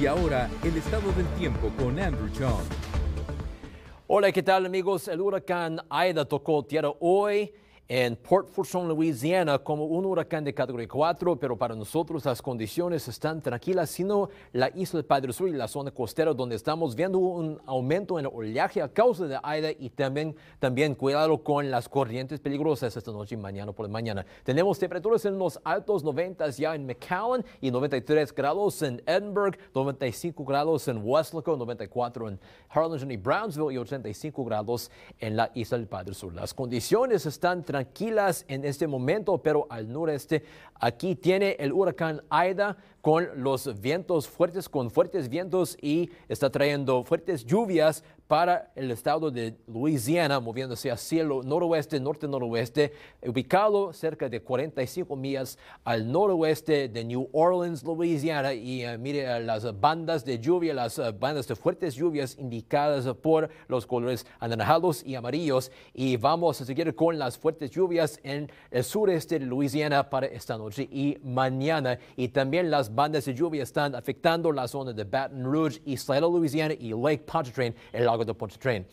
Y ahora, el estado del tiempo con Andrew Chong. Hola, ¿qué tal amigos? El huracán Aida tocó tierra hoy en Port Fourchon, Louisiana, como un huracán de categoría 4, pero para nosotros las condiciones están tranquilas, sino la isla de Padre Sur y la zona costera, donde estamos viendo un aumento en el oleaje a causa de aire y también, también cuidado con las corrientes peligrosas esta noche y mañana por la mañana. Tenemos temperaturas en los altos 90 ya en McAllen y 93 grados en Edinburgh, 95 grados en Westlake, 94 en Harlingen y Brownsville y 85 grados en la isla del Padre Sur. Las condiciones están tranquilas tranquilas en este momento, pero al noreste aquí tiene el huracán Aida con los vientos fuertes, con fuertes vientos y está trayendo fuertes lluvias para el estado de Luisiana, moviéndose hacia el noroeste, norte-noroeste, ubicado cerca de 45 millas al noroeste de New Orleans, Luisiana. Y eh, mire las bandas de lluvia, las eh, bandas de fuertes lluvias indicadas por los colores anaranjados y amarillos. Y vamos a seguir con las fuertes lluvias en el sureste de Luisiana para esta noche y mañana. Y también las bandas de lluvia están afectando la zona de Baton Rouge, Isla de Louisiana y Lake Pontchartrain, el lago de Pontchartrain.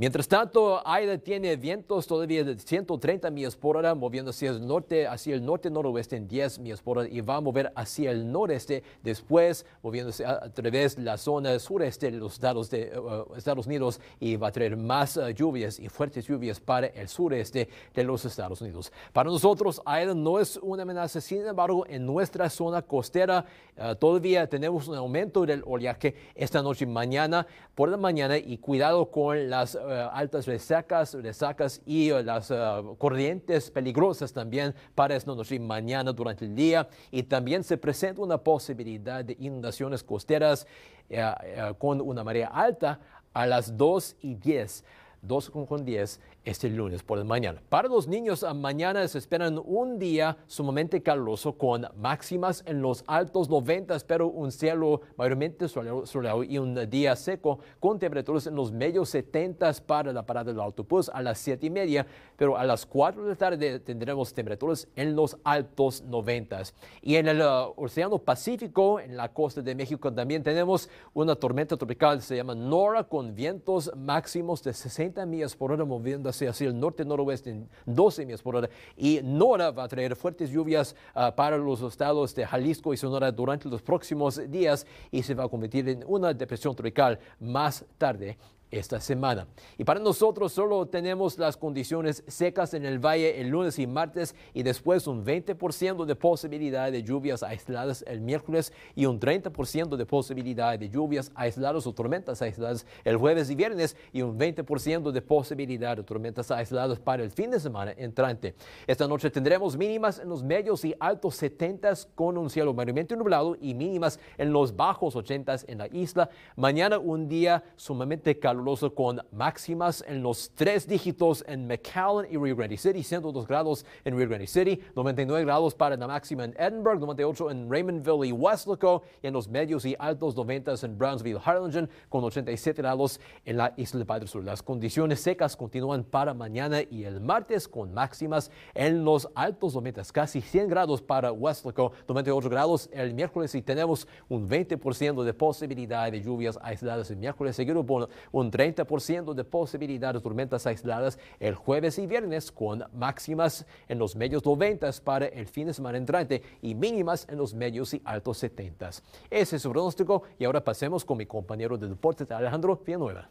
Mientras tanto, Aida tiene vientos todavía de 130 millas por hora, moviéndose hacia el norte, hacia el norte-noroeste en 10 millas por hora y va a mover hacia el noreste después, moviéndose a, través de la zona sureste de los eh, eh, Estados, Unidos y va a traer más eh, lluvias y fuertes lluvias para el sureste de los Estados Unidos. Para nosotros, Aida no es una amenaza, sin embargo, en nuestra zona costera todavía tenemos un aumento del oleaje esta noche y mañana por la mañana y cuidado con las eh, altas resacas y eh, las eh, corrientes peligrosas también para esta noche mañana durante el día. Y también se presenta una posibilidad de inundaciones costeras con una marea alta a las 2 y 10. 2 con 10 este lunes por la mañana. Para los niños, ah, mañana se esperan un día sumamente caluroso con máximas en los altos 90, pero un cielo mayormente soleado y un día seco con temperaturas en los medios 70 para la parada del autobús a las 7 y media, pero a las 4 de la tarde tendremos temperaturas en los altos 90. Y en el ah, Océano Pacífico, en la costa de México, también tenemos una tormenta tropical, se llama Nora, con vientos máximos de 60 millas por hora moviendo hacia el norte-noroeste en 12 millas por hora. Y Nora va a traer fuertes lluvias ah, para los estados de Jalisco y Sonora durante los próximos días y se va a convertir en una depresión tropical más tarde esta semana. Y para nosotros solo tenemos las condiciones secas en el valle el lunes y martes y después un 20% de posibilidad de lluvias aisladas el miércoles y un 30% de posibilidad de lluvias aisladas o tormentas aisladas el jueves y viernes y un 20% de posibilidad de tormentas aisladas para el fin de semana entrante. Esta noche tendremos mínimas en los medios y altos 70 con un cielo mayormente nublado y mínimas en los bajos 80 en la isla. Mañana un día sumamente caluroso con máximas en los tres dígitos en McAllen y Rio Grande City, 102 grados en Rio Grande City, 99 grados para la máxima en Edinburgh, 98 en Raymondville y Westlaco, y en los medios y altos 90 en Brownsville, Harlingen, con 87 grados en la isla de Padre Sur. Las condiciones secas continúan para mañana y el martes con máximas en los altos 90, casi 100 grados para Westlaco, 98 grados el miércoles y tenemos un 20% de posibilidad de lluvias aisladas el miércoles, seguido por un 30% de posibilidad de tormentas aisladas el jueves y viernes, con máximas en los medios 90 para el fin de semana entrante y mínimas en los medios y altos 70. Ese es su pronóstico y ahora pasemos con mi compañero de deportes Alejandro Villanueva.